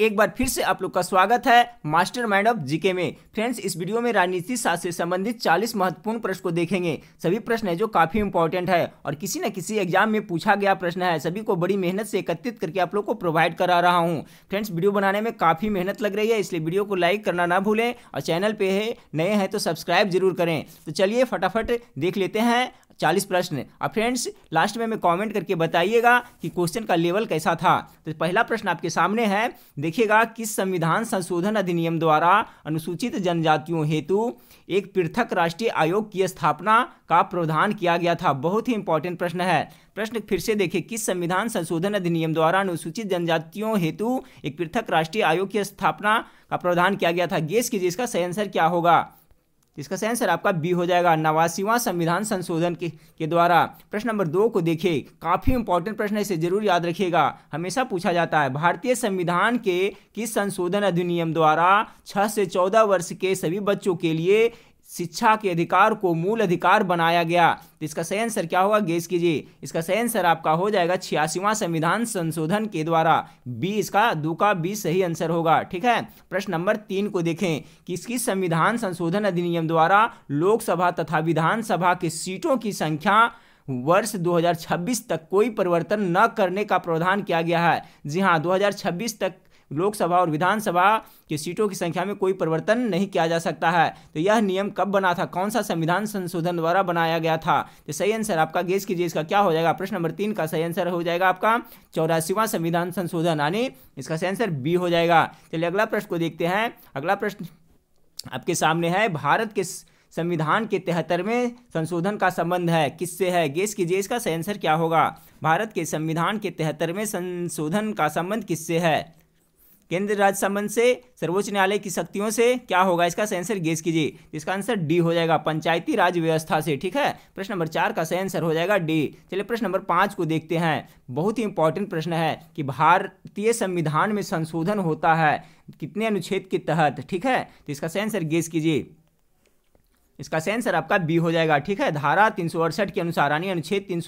एक बार फिर से आप लोग का स्वागत है मास्टर माइंड ऑफ जीके में फ्रेंड्स इस वीडियो में राजनीति शास्त्र से संबंधित 40 महत्वपूर्ण प्रश्न को देखेंगे सभी प्रश्न है जो काफी इंपॉर्टेंट है और किसी न किसी एग्जाम में पूछा गया प्रश्न है सभी को बड़ी मेहनत से एकत्रित करके आप लोग को प्रोवाइड करा रहा हूँ फ्रेंड्स वीडियो बनाने में काफी मेहनत लग रही है इसलिए वीडियो को लाइक करना ना भूलें और चैनल पर है नए हैं तो सब्सक्राइब जरूर करें तो चलिए फटाफट देख लेते हैं चालीस प्रश्न अब फ्रेंड्स लास्ट में हमें कमेंट करके बताइएगा कि क्वेश्चन का लेवल कैसा था तो पहला प्रश्न आपके सामने है देखिएगा किस संविधान संशोधन अधिनियम द्वारा अनुसूचित जनजातियों हेतु एक पृथक राष्ट्रीय आयोग की स्थापना का प्रावधान किया गया था बहुत ही इंपॉर्टेंट प्रश्न है प्रश्न फिर से देखिए किस संविधान संशोधन अधिनियम द्वारा अनुसूचित जनजातियों हेतु एक पृथक राष्ट्रीय आयोग की स्थापना का प्रावधान किया गया था गेस कीजिए इसका सही आंसर क्या होगा इसका आंसर आपका बी हो जाएगा नवासीवा संविधान संशोधन के, के द्वारा प्रश्न नंबर दो को देखिए काफ़ी इंपॉर्टेंट प्रश्न है इसे जरूर याद रखिएगा हमेशा पूछा जाता है भारतीय संविधान के किस संशोधन अधिनियम द्वारा छः से चौदह वर्ष के सभी बच्चों के लिए शिक्षा के अधिकार को मूल अधिकार बनाया गया तो इसका सही आंसर क्या होगा गेस कीजिए इसका सही आंसर आपका हो जाएगा छियासीवा संविधान संशोधन के द्वारा बी इसका दो का बी सही आंसर होगा ठीक है प्रश्न नंबर तीन को देखें कि इसकी संविधान संशोधन अधिनियम द्वारा लोकसभा तथा विधानसभा की सीटों की संख्या वर्ष 2026 तक कोई परिवर्तन न करने का प्रावधान किया गया है जी हाँ 2026 तक लोकसभा और विधानसभा की सीटों की संख्या में कोई परिवर्तन नहीं किया जा सकता है तो यह नियम कब बना था कौन सा संविधान संशोधन द्वारा बनाया गया था तो सही आंसर आपका गेस कीजिए इसका क्या हो जाएगा प्रश्न नंबर तीन का सही आंसर हो जाएगा आपका चौरासीवा संविधान संशोधन यानी इसका सही आंसर बी हो जाएगा चलिए अगला प्रश्न को देखते हैं अगला प्रश्न आपके सामने है भारत के संविधान के तिहत्तरवें संशोधन का संबंध है किससे है गेस कीजिए इसका सही आंसर क्या होगा भारत के संविधान के तिहत्तरवें संशोधन का संबंध किससे है केंद्र राज्य संबंध से सर्वोच्च न्यायालय की शक्तियों से क्या होगा इसका सही आंसर गेस कीजिए इसका आंसर डी हो जाएगा पंचायती राज व्यवस्था से ठीक है प्रश्न नंबर चार का सही आंसर हो जाएगा डी चलिए प्रश्न नंबर पाँच को देखते हैं बहुत ही इंपॉर्टेंट प्रश्न है कि भारतीय संविधान में संशोधन होता है कितने अनुच्छेद के तहत ठीक है तो इसका सही आंसर गेस कीजिए इसका सेंसर आपका बी हो जाएगा ठीक है धारा तीन के अनुसार यानी अनुच्छेद तीन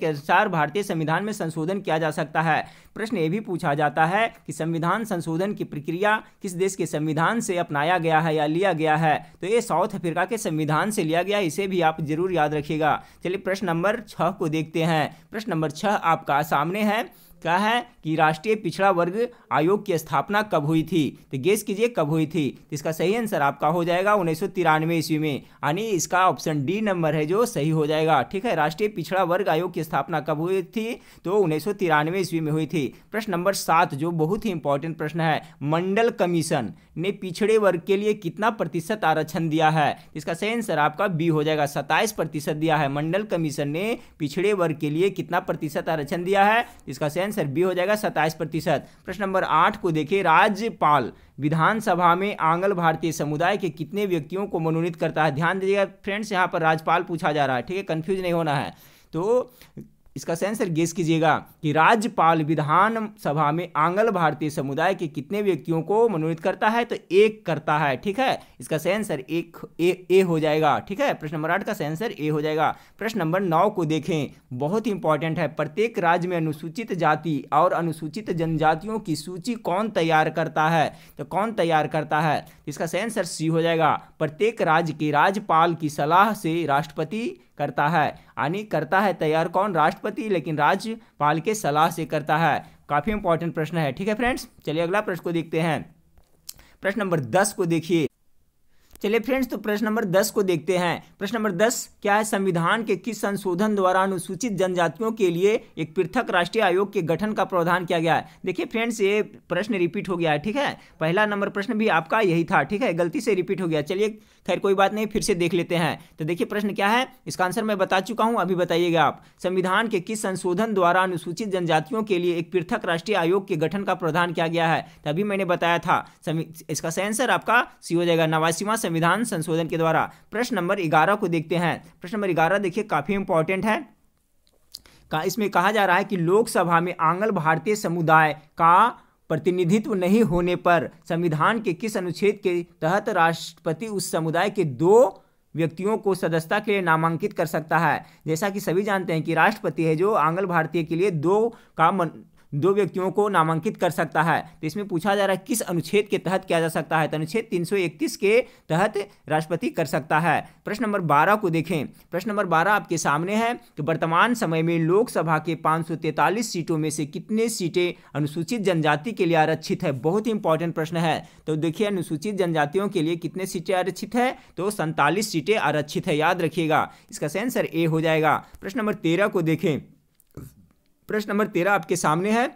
के अनुसार भारतीय संविधान में संशोधन किया जा सकता है प्रश्न ये भी पूछा जाता है कि संविधान संशोधन की प्रक्रिया किस देश के संविधान से अपनाया गया है या लिया गया है तो ये साउथ अफ्रीका के संविधान से लिया गया इसे भी आप जरूर याद रखिएगा चलिए प्रश्न नंबर छः को देखते हैं प्रश्न नंबर छः आपका सामने है क्या है कि राष्ट्रीय पिछड़ा वर्ग आयोग की स्थापना कब हुई थी तो गेस कीजिए कब हुई थी तो इसका सही आंसर आपका हो जाएगा उन्नीस सौ तिरानवे ईस्वी में यानी इसका ऑप्शन डी नंबर है जो सही हो जाएगा ठीक है राष्ट्रीय पिछड़ा वर्ग आयोग की स्थापना कब हुई थी तो उन्नीस सौ तिरानवे ईस्वी में हुई थी प्रश्न नंबर सात जो बहुत ही इंपॉर्टेंट प्रश्न है मंडल कमीशन ने पिछड़े वर्ग के लिए कितना प्रतिशत आरक्षण दिया है तो इसका सही आंसर आपका बी हो जाएगा सत्ताईस प्रतिशत दिया है मंडल कमीशन ने पिछड़े वर्ग के लिए कितना प्रतिशत आरक्षण दिया है तो इसका सही आंसर बी हो जाएगा सत्ताईस प्रतिशत प्रश्न नंबर आठ को देखिए राज्यपाल विधानसभा में आंगल भारतीय समुदाय के कितने व्यक्तियों को मनोनीत करता है ध्यान दीजिएगा फ्रेंड्स यहाँ पर राज्यपाल पूछा जा रहा है ठीक है कन्फ्यूज नहीं होना है तो इसका सेंसर गेस कीजिएगा कि राज्यपाल विधान सभा में आंगल भारतीय समुदाय के कितने व्यक्तियों को मनोनीत करता है तो एक करता है ठीक है इसका सेंसर एक ए, ए हो जाएगा ठीक है प्रश्न नंबर आठ का सेंसर ए हो जाएगा प्रश्न नंबर नौ को देखें बहुत ही इंपॉर्टेंट है प्रत्येक राज्य में अनुसूचित जाति और अनुसूचित जनजातियों की सूची कौन तैयार करता है तो कौन तैयार करता है तो इसका सेंसर सी हो जाएगा प्रत्येक राज्य के राज्यपाल की सलाह से राष्ट्रपति करता है यानी करता है तैयार कौन राष्ट्रपति लेकिन राज्यपाल के सलाह से करता है काफ़ी इंपॉर्टेंट प्रश्न है ठीक है फ्रेंड्स चलिए अगला प्रश्न को देखते हैं प्रश्न नंबर दस को देखिए चलिए फ्रेंड्स तो प्रश्न नंबर दस को देखते हैं प्रश्न नंबर दस क्या है संविधान के किस संशोधन द्वारा अनुसूचित जनजातियों के लिए एक पृथक राष्ट्रीय आयोग के गठन का प्रावधान किया गया है देखिए फ्रेंड्स ये प्रश्न रिपीट हो गया है ठीक है पहला नंबर प्रश्न भी आपका यही था ठीक है गलती से रिपीट हो गया चलिए खैर कोई बात नहीं फिर से देख लेते हैं तो देखिए प्रश्न क्या है इसका आंसर मैं बता चुका हूँ अभी बताइएगा आप संविधान के किस संशोधन द्वारा अनुसूचित जनजातियों के लिए एक पृथक राष्ट्रीय आयोग के गठन का प्रावधान किया गया है तभी मैंने बताया था इसका सही आंसर आपका सी हो जाएगा नवासीवा संविधान संशोधन के द्वारा प्रश्न नंबर ग्यारह को देखते हैं प्रश्न नंबर ग्यारह देखिए काफ़ी इंपॉर्टेंट है का इसमें कहा जा रहा है कि लोकसभा में आंगल भारतीय समुदाय का प्रतिनिधित्व नहीं होने पर संविधान के किस अनुच्छेद के तहत राष्ट्रपति उस समुदाय के दो व्यक्तियों को सदस्यता के लिए नामांकित कर सकता है जैसा कि सभी जानते हैं कि राष्ट्रपति है जो आंगल भारतीय के लिए दो का दो व्यक्तियों को नामांकित कर सकता है तो इसमें पूछा जा रहा है किस अनुच्छेद के तहत किया जा सकता है तो अनुच्छेद 331 के तहत राष्ट्रपति कर सकता है प्रश्न नंबर 12 को देखें प्रश्न नंबर 12 आपके सामने है कि वर्तमान समय में लोकसभा के पाँच सीटों में से कितने सीटें अनुसूचित जनजाति के लिए आरक्षित है बहुत ही इंपॉर्टेंट प्रश्न है तो देखिए अनुसूचित जनजातियों के लिए कितने सीटें आरक्षित है तो सैंतालीस सीटें आरक्षित है याद रखिएगा इसका सेंसर ए हो जाएगा प्रश्न नंबर तेरह को देखें प्रश्न नंबर तेरह आपके सामने है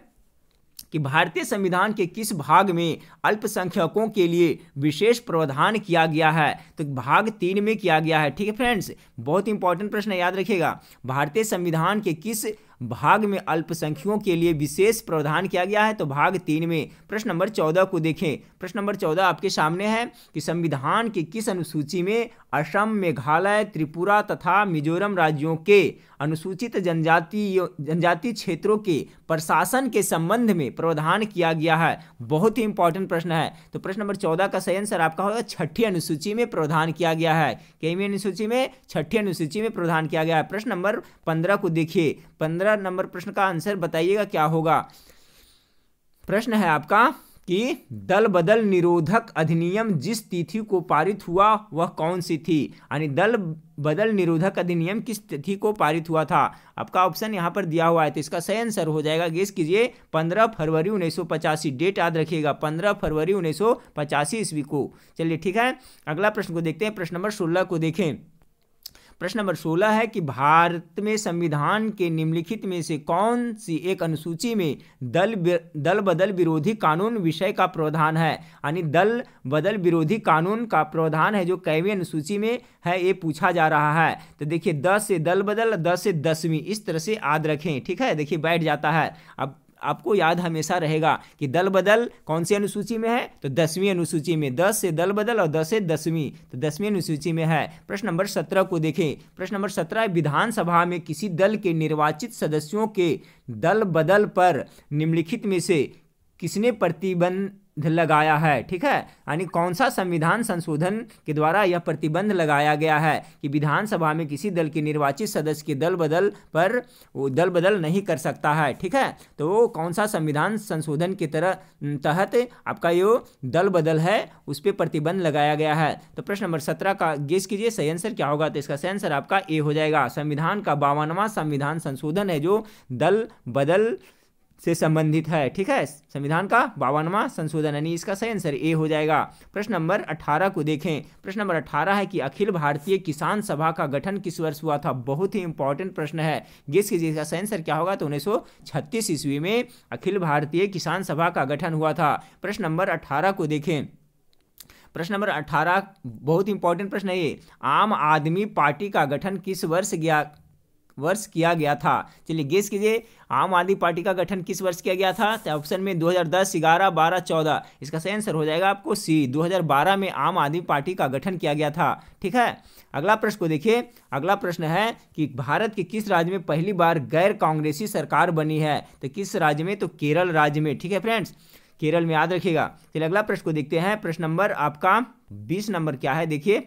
कि भारतीय संविधान के किस भाग में अल्पसंख्यकों के लिए विशेष प्रावधान किया गया है तो भाग तीन में किया गया है ठीक है फ्रेंड्स बहुत इंपॉर्टेंट प्रश्न याद रखिएगा भारतीय संविधान के किस भाग में अल्पसंख्यकों के लिए विशेष प्रावधान किया गया है तो भाग तीन में प्रश्न नंबर चौदह को देखें प्रश्न नंबर चौदह आपके सामने है कि संविधान के किस अनुसूची में असम मेघालय त्रिपुरा तथा मिजोरम राज्यों के अनुसूचित जनजाति जनजाति क्षेत्रों के प्रशासन के संबंध में प्रावधान किया गया है बहुत ही इंपॉर्टेंट प्रश्न है तो प्रश्न नंबर चौदह का सही आंसर आपका होगा छठी अनुसूची में प्रावधान किया गया है कई अनुसूची में छठी अनुसूची में प्रावधान किया गया है प्रश्न नंबर पंद्रह को देखिए पंद्रह पंद्रह नंबर प्रश्न का आंसर बताइएगा क्या होगा प्रश्न है आपका कि दल बदल निरोधक अधिनियम जिस तिथि को पारित हुआ वह कौन सी थी यानी दल बदल निरोधक अधिनियम किस तिथि को पारित हुआ था आपका ऑप्शन यहां पर दिया हुआ है तो इसका सही आंसर हो जाएगा गेस कीजिए 15 फरवरी 1985 डेट याद रखिएगा 15 फरवरी 1985 ईस्वी को चलिए ठीक है अगला प्रश्न को देखते हैं प्रश्न नंबर सोलह को देखें प्रश्न नंबर सोलह है कि भारत में संविधान के निम्नलिखित में से कौन सी एक अनुसूची में दल दल बदल विरोधी कानून विषय का प्रावधान है यानी दल बदल विरोधी कानून का प्रावधान है जो कैवी अनुसूची में है ये पूछा जा रहा है तो देखिए दस से दल बदल दस से दसवीं इस तरह से याद रखें ठीक है देखिए बैठ जाता है अब आपको याद हमेशा रहेगा कि दल बदल कौन सी अनुसूची में है तो दसवीं अनुसूची में दस से दल बदल और दस से दसवीं तो दसवीं अनुसूची में है प्रश्न नंबर सत्रह को देखें प्रश्न नंबर सत्रह विधानसभा में किसी दल के निर्वाचित सदस्यों के दल बदल पर निम्नलिखित में से किसने प्रतिबंध लगाया है ठीक है यानी कौन सा संविधान संशोधन के द्वारा यह प्रतिबंध लगाया गया है कि विधानसभा में किसी दल के निर्वाचित सदस्य के दल बदल पर वो दल बदल नहीं कर सकता है ठीक है तो कौन सा संविधान संशोधन के तरह तहत आपका यो दल बदल है उस पर प्रतिबंध लगाया गया है तो प्रश्न नंबर सत्रह का गेस कीजिए सही आंसर क्या होगा तो इसका सही आंसर आपका ए हो जाएगा संविधान का बावनवा संविधान संशोधन है जो दल बदल से संबंधित है ठीक है संविधान का बावनवा संशोधन यानी इसका सही आंसर ए हो जाएगा प्रश्न नंबर 18 को देखें प्रश्न नंबर 18 है कि अखिल भारतीय किसान सभा का गठन किस वर्ष हुआ था बहुत ही इंपॉर्टेंट प्रश्न है गेस कीजिए इसका सही आंसर क्या होगा तो उन्नीस ईस्वी में अखिल भारतीय किसान सभा का गठन हुआ था प्रश्न नंबर अठारह को देखें प्रश्न नंबर अठारह बहुत इंपॉर्टेंट प्रश्न है ये आम आदमी पार्टी का गठन किस वर्ष गया वर्ष किया गया था चलिए गेस कीजिए आम आदमी पार्टी का गठन किस वर्ष किया गया था तो ऑप्शन में 2010 11 12 14 इसका सही आंसर हो जाएगा आपको सी 2012 में आम आदमी पार्टी का गठन किया गया था ठीक है अगला प्रश्न को देखिए अगला प्रश्न है कि भारत के किस राज्य में पहली बार गैर कांग्रेसी सरकार बनी है तो किस राज्य में तो केरल राज्य में ठीक है फ्रेंड्स केरल में याद रखिएगा चलिए अगला प्रश्न को देखते हैं प्रश्न नंबर आपका बीस नंबर क्या है देखिए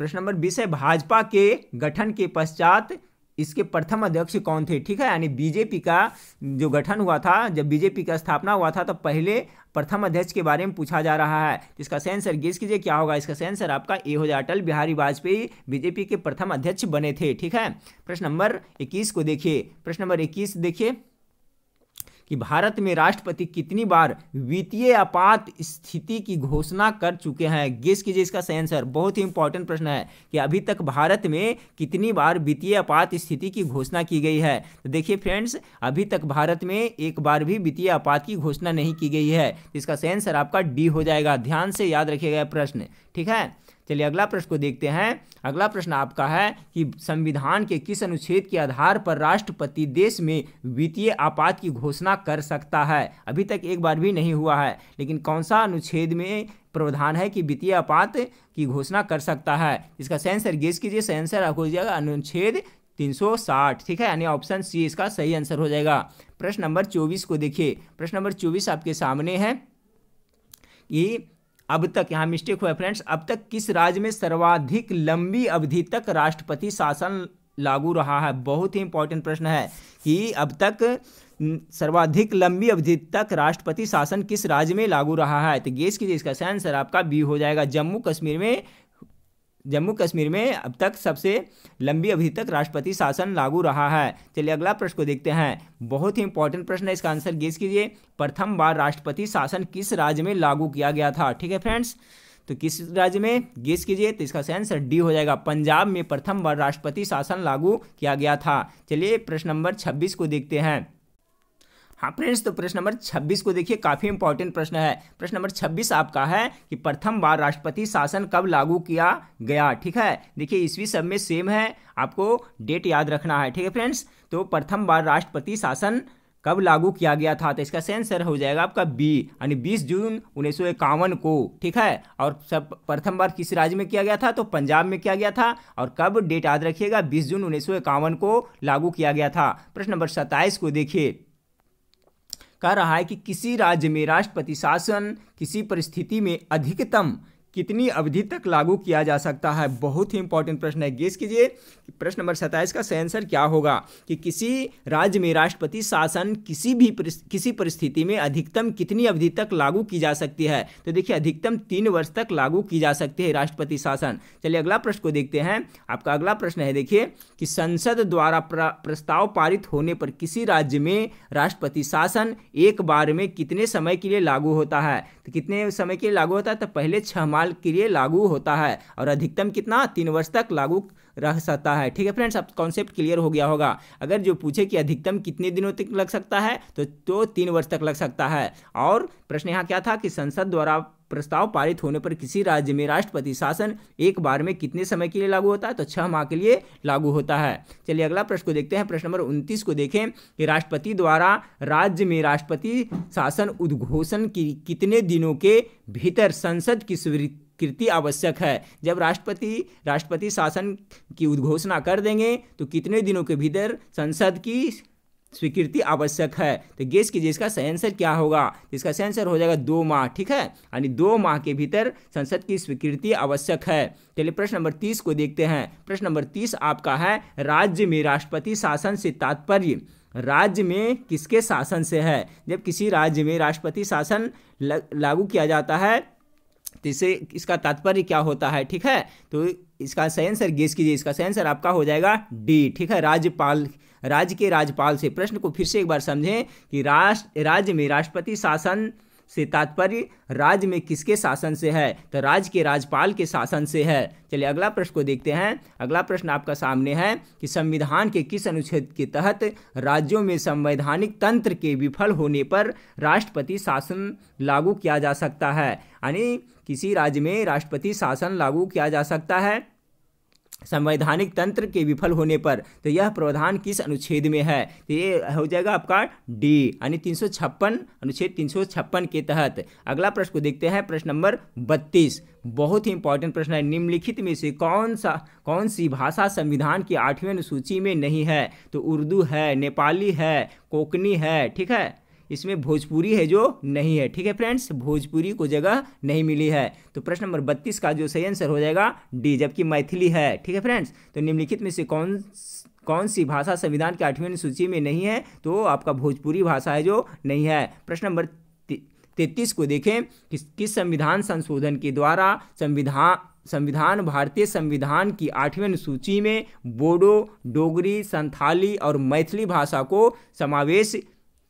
प्रश्न नंबर बीस है भाजपा के गठन के पश्चात इसके प्रथम अध्यक्ष कौन थे ठीक है यानी बीजेपी का जो गठन हुआ था जब बीजेपी का स्थापना हुआ था तो पहले प्रथम अध्यक्ष के बारे में पूछा जा रहा है इसका सेंसर गेस कीजिए क्या होगा इसका सेंसर आपका ए हो जाए अटल बिहारी वाजपेयी बीजेपी के प्रथम अध्यक्ष बने थे ठीक है प्रश्न नंबर इक्कीस को देखिए प्रश्न नंबर इक्कीस देखिए कि भारत में राष्ट्रपति कितनी बार वित्तीय आपात स्थिति की घोषणा कर चुके हैं गेस कीजिए इसका सही आंसर बहुत ही इंपॉर्टेंट प्रश्न है कि अभी तक भारत में कितनी बार वित्तीय आपात स्थिति की घोषणा की गई है तो देखिए फ्रेंड्स अभी तक भारत में एक बार भी वित्तीय आपात की घोषणा नहीं की गई है तो इसका सही आंसर आपका डी हो जाएगा ध्यान से याद रखिएगा प्रश्न ठीक है चलिए अगला प्रश्न को देखते हैं अगला प्रश्न आपका है कि संविधान के किस अनुच्छेद के आधार पर राष्ट्रपति देश में वित्तीय आपात की घोषणा कर सकता है अभी तक एक बार भी नहीं हुआ है लेकिन कौन सा अनुच्छेद में प्रावधान है कि वित्तीय आपात की घोषणा कर सकता है इसका सेंसर गेस कीजिए सेंसर आपको जाएगा अनुच्छेद 360 ठीक है यानी ऑप्शन सी इसका सही आंसर हो जाएगा प्रश्न नंबर 24 को देखिए प्रश्न नंबर 24 आपके सामने है कि अब तक यहाँ मिस्टेक हुआ फ्रेंड्स अब तक किस राज्य में सर्वाधिक लंबी अवधि तक राष्ट्रपति शासन लागू रहा है बहुत ही इंपॉर्टेंट प्रश्न है कि अब तक सर्वाधिक लंबी अवधि तक राष्ट्रपति शासन किस राज्य में लागू रहा है तो गेस कीजिए इसका आंसर आपका बी हो जाएगा जम्मू कश्मीर में जम्मू कश्मीर में अब तक सबसे लंबी अवधि तक राष्ट्रपति शासन लागू रहा है चलिए अगला प्रश्न को देखते हैं बहुत ही इंपॉर्टेंट प्रश्न है इसका आंसर गेस कीजिए प्रथम बार राष्ट्रपति शासन किस राज्य में लागू किया गया था ठीक है फ्रेंड्स तो किस राज्य में गेस कीजिए तो इसका आंसर डी हो जाएगा पंजाब में प्रथम बार राष्ट्रपति शासन लागू किया गया था चलिए प्रश्न नंबर छब्बीस को देखते हैं हाँ फ्रेंड्स तो प्रश्न नंबर 26 को देखिए काफ़ी इंपॉर्टेंट प्रश्न है प्रश्न नंबर 26 आपका है कि प्रथम बार राष्ट्रपति शासन कब लागू किया गया ठीक है देखिए ईस्वी सब में सेम है आपको डेट याद रखना है ठीक है फ्रेंड्स तो प्रथम बार राष्ट्रपति शासन कब लागू किया गया था तो इसका सेंसर हो जाएगा आपका बी यानी बीस जून उन्नीस को ठीक है और सब प्रथम बार किस राज्य में किया गया था तो पंजाब में किया गया था और कब डेट याद रखिएगा बीस जून उन्नीस को लागू किया गया था प्रश्न नंबर सत्ताईस को देखिए कह रहा है कि किसी राज्य में राष्ट्रपति शासन किसी परिस्थिति में अधिकतम कितनी अवधि तक लागू किया जा सकता है बहुत ही इंपॉर्टेंट प्रश्न है गेस कीजिए प्रश्न नंबर सत्ताईस का सही आंसर क्या होगा कि किसी राज्य में राष्ट्रपति शासन किसी भी परिस्थ, किसी परिस्थिति में अधिकतम कितनी अवधि तक लागू की जा सकती है तो देखिए अधिकतम तीन वर्ष तक लागू की जा सकती है राष्ट्रपति शासन चलिए अगला प्रश्न को देखते हैं आपका अगला प्रश्न है देखिए कि संसद द्वारा प्रस्ताव पारित होने पर किसी राज्य में राष्ट्रपति शासन एक बार में कितने समय के लिए लागू होता है तो कितने समय के लिए लागू होता है तो पहले छह माह इस्तेमाल के लिए लागू होता है और अधिकतम कितना तीन वर्ष तक लागू रह सकता है ठीक है फ्रेंड्स अब कॉन्सेप्ट क्लियर हो गया होगा अगर जो पूछे कि अधिकतम कितने दिनों तक लग सकता है तो, तो तीन वर्ष तक लग सकता है और प्रश्न यहाँ क्या था कि संसद द्वारा प्रस्ताव पारित होने पर किसी राज्य में राष्ट्रपति शासन एक बार में कितने समय के लिए लागू होता है तो छह माह के लिए लागू होता है चलिए अगला प्रश्न को देखते हैं प्रश्न नंबर उनतीस को देखें कि राष्ट्रपति द्वारा राज्य में राष्ट्रपति शासन उद्घोषण की कितने दिनों के भीतर संसद की स्वीकृति कृति आवश्यक है जब राष्ट्रपति राष्ट्रपति शासन की उद्घोषणा कर देंगे तो कितने दिनों के भीतर संसद की स्वीकृति आवश्यक है तो गेस कीजिए इसका सेंसर क्या होगा इसका सेंसर हो जाएगा दो माह ठीक है यानी दो माह के भीतर संसद की स्वीकृति आवश्यक है चलिए प्रश्न नंबर तीस को देखते हैं प्रश्न नंबर तीस आपका है राज्य में राष्ट्रपति शासन से तात्पर्य राज्य में किसके शासन से है जब किसी राज्य में राष्ट्रपति शासन लागू किया जाता है तो इसे इसका तात्पर्य क्या होता है ठीक है तो इसका सही आंसर गेस कीजिए इसका सेंसर आपका हो जाएगा डी ठीक है राज्यपाल राज्य के राज्यपाल से प्रश्न को फिर से एक बार समझें कि राष्ट्र राज्य में राष्ट्रपति शासन से तात्पर्य राज्य में किसके शासन से है तो राज्य के राज्यपाल के शासन से है चलिए अगला प्रश्न को देखते हैं अगला प्रश्न आपका सामने है कि संविधान के किस अनुच्छेद के तहत राज्यों में संवैधानिक तंत्र के विफल होने पर राष्ट्रपति शासन लागू किया जा सकता है यानी किसी राज्य में राष्ट्रपति शासन लागू किया जा सकता है संवैधानिक तंत्र के विफल होने पर तो यह प्रावधान किस अनुच्छेद में है तो ये हो जाएगा आपका डी यानी तीन अनुच्छेद तीन के तहत अगला प्रश्न को देखते हैं प्रश्न नंबर बत्तीस बहुत ही इंपॉर्टेंट प्रश्न है निम्नलिखित में से कौन सा कौन सी भाषा संविधान की आठवीं अनुसूची में नहीं है तो उर्दू है नेपाली है कोकनी है ठीक है इसमें भोजपुरी है जो नहीं है ठीक है फ्रेंड्स भोजपुरी को जगह नहीं मिली है तो प्रश्न नंबर बत्तीस का जो सही आंसर हो जाएगा डी जबकि मैथिली है ठीक है फ्रेंड्स तो निम्नलिखित में से कौन कौन सी भाषा संविधान की आठवीं सूची में नहीं है तो आपका भोजपुरी भाषा है जो नहीं है प्रश्न नंबर तैतीस को देखें किस किस संविधान संशोधन के द्वारा संविधान संविधान भारतीय संविधान की आठवीं अनुसूची में बोडो डोगरी संथाली और मैथिली भाषा को समावेश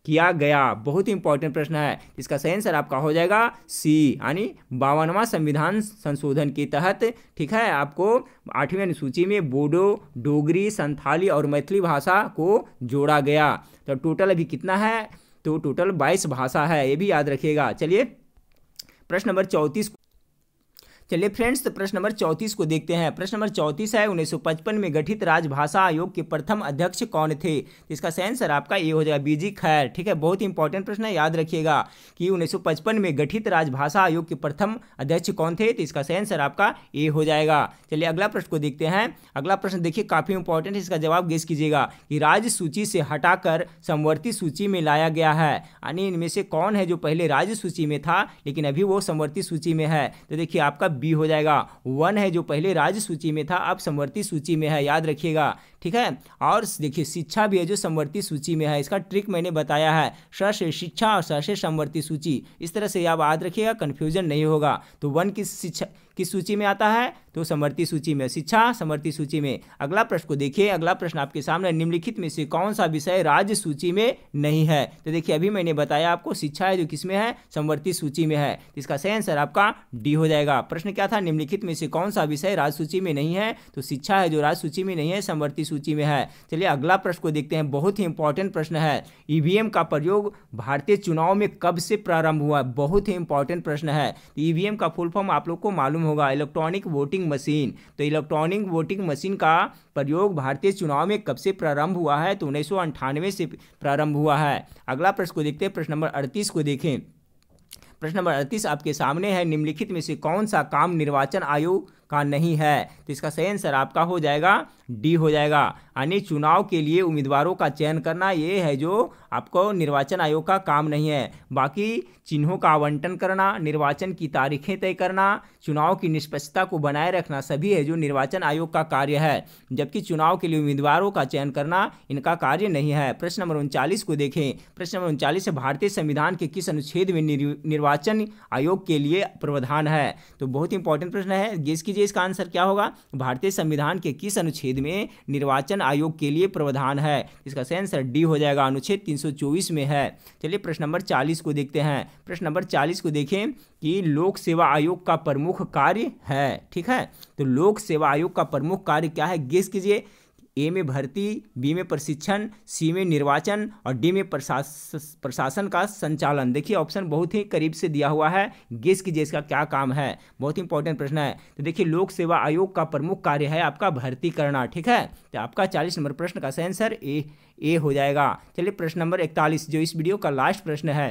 किया गया बहुत ही इंपॉर्टेंट प्रश्न है इसका सही आंसर आपका हो जाएगा सी यानी बावनवा संविधान संशोधन के तहत ठीक है आपको आठवीं अनुसूची में बोडो डोगरी संथाली और मैथिली भाषा को जोड़ा गया तो टोटल अभी कितना है तो टोटल बाईस भाषा है ये भी याद रखिएगा चलिए प्रश्न नंबर चौंतीस चलिए फ्रेंड्स तो प्रश्न नंबर चौंतीस को देखते हैं प्रश्न नंबर चौंतीस है उन्नीस में गठित राजभाषा आयोग के प्रथम अध्यक्ष कौन थे इसका आंसर आपका ए हो जाएगा बीजी खैर ठीक है बहुत इंपॉर्टेंट प्रश्न है याद रखिएगा कि उन्नीस में गठित राजभाषा आयोग के प्रथम अध्यक्ष कौन थे तो इसका आंसर आपका ए हो जाएगा चलिए अगला प्रश्न को देखते हैं अगला प्रश्न देखिए काफ़ी इंपॉर्टेंट है इसका जवाब गेस कीजिएगा कि राज्य सूची से हटाकर समवर्ती सूची में लाया गया है यानी इनमें से कौन है जो पहले राज्य सूची में था लेकिन अभी वो समवर्ती सूची में है तो देखिए आपका बी हो जाएगा वन है जो पहले राज्य सूची में था अब समवर्ती सूची में है याद रखिएगा ठीक है और देखिए शिक्षा भी है जो समवर्ती सूची में है इसका ट्रिक मैंने बताया है स से शिक्षा और स से समवर्ती सूची इस तरह से आप याद रखिएगा कन्फ्यूजन नहीं होगा तो वन किस शिक्षा किस सूची में आता है तो समर्थी सूची में शिक्षा समर्थी सूची में अगला प्रश्न को देखिए अगला प्रश्न आपके सामने निम्नलिखित में से कौन सा विषय राज्य सूची में नहीं है तो देखिए अभी मैंने बताया आपको शिक्षा है जो किस में है समवर्ती सूची में है तो इसका सही आंसर आपका डी हो जाएगा प्रश्न क्या था निम्नलिखित में से कौन सा विषय राज्य सूची में नहीं है तो शिक्षा है जो राज्य सूची में नहीं है समवर्ती सूची में है चलिए अगला प्रश्न को देखते हैं बहुत ही इंपॉर्टेंट प्रश्न है ईवीएम e का प्रयोग भारतीय चुनाव में कब से प्रारंभ हुआ बहुत ही इंपॉर्टेंट प्रश्न है ईवीएम e का फुल फॉर्म आप लोग को मालूम होगा इलेक्ट्रॉनिक वोटिंग मशीन तो इलेक्ट्रॉनिक वोटिंग मशीन का प्रयोग भारतीय चुनाव में कब से प्रारंभ हुआ है तो उन्नीस से प्रारंभ हुआ है अगला प्रश्न को देखते हैं प्रश्न नंबर अड़तीस को देखें प्रश्न नंबर अड़तीस आपके सामने है निम्नलिखित में से कौन सा काम निर्वाचन आयोग का नहीं है तो इसका सही आंसर आपका हो जाएगा डी हो जाएगा यानी चुनाव के लिए उम्मीदवारों का चयन करना ये है जो आपको निर्वाचन आयोग का काम नहीं है बाकी चिन्हों का आवंटन करना निर्वाचन की तारीखें तय करना चुनाव की निष्पक्षता को बनाए रखना सभी है जो निर्वाचन आयोग का कार्य है जबकि चुनाव के लिए उम्मीदवारों का चयन करना इनका कार्य नहीं है प्रश्न नंबर उनचालीस को देखें प्रश्न नंबर उनचालीस भारतीय संविधान के किस अनुच्छेद में निर्वाचन आयोग के लिए प्रावधान है तो बहुत इंपॉर्टेंट प्रश्न है गेस कीजिए लीजिए इसका आंसर क्या होगा भारतीय संविधान के किस अनुच्छेद में निर्वाचन आयोग के लिए प्रावधान है इसका सही आंसर डी हो जाएगा अनुच्छेद 324 में है चलिए प्रश्न नंबर 40 को देखते हैं प्रश्न नंबर 40 को देखें कि लोक सेवा आयोग का प्रमुख कार्य है ठीक है तो लोक सेवा आयोग का प्रमुख कार्य क्या है गेस कीजिए ए में भर्ती बी में प्रशिक्षण सी में निर्वाचन और डी में प्रशास प्रशासन का संचालन देखिए ऑप्शन बहुत ही करीब से दिया हुआ है गेस कीजिए इसका क्या काम है बहुत ही इंपॉर्टेंट प्रश्न है तो देखिए लोक सेवा आयोग का प्रमुख कार्य है आपका भर्ती करना ठीक है तो आपका चालीस नंबर प्रश्न का सेंसर ए ए हो जाएगा चलिए प्रश्न नंबर इकतालीस जो इस वीडियो का लास्ट प्रश्न है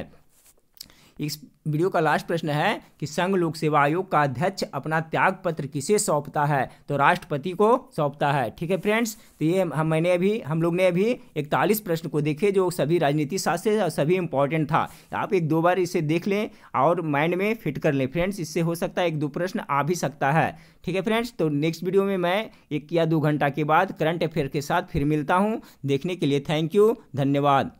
इस वीडियो का लास्ट प्रश्न है कि संघ लोक सेवा आयोग का अध्यक्ष अपना त्याग पत्र किसे सौंपता है तो राष्ट्रपति को सौंपता है ठीक है फ्रेंड्स तो ये हम मैंने अभी हम लोग ने अभी इकतालीस प्रश्न को देखे जो सभी राजनीति शास्त्र और सभी इंपॉर्टेंट था तो आप एक दो बार इसे देख लें और माइंड में फिट कर लें फ्रेंड्स इससे हो सकता है एक दो प्रश्न आ भी सकता है ठीक है फ्रेंड्स तो नेक्स्ट वीडियो में मैं एक या दो घंटा के बाद करंट अफेयर के साथ फिर मिलता हूँ देखने के लिए थैंक यू धन्यवाद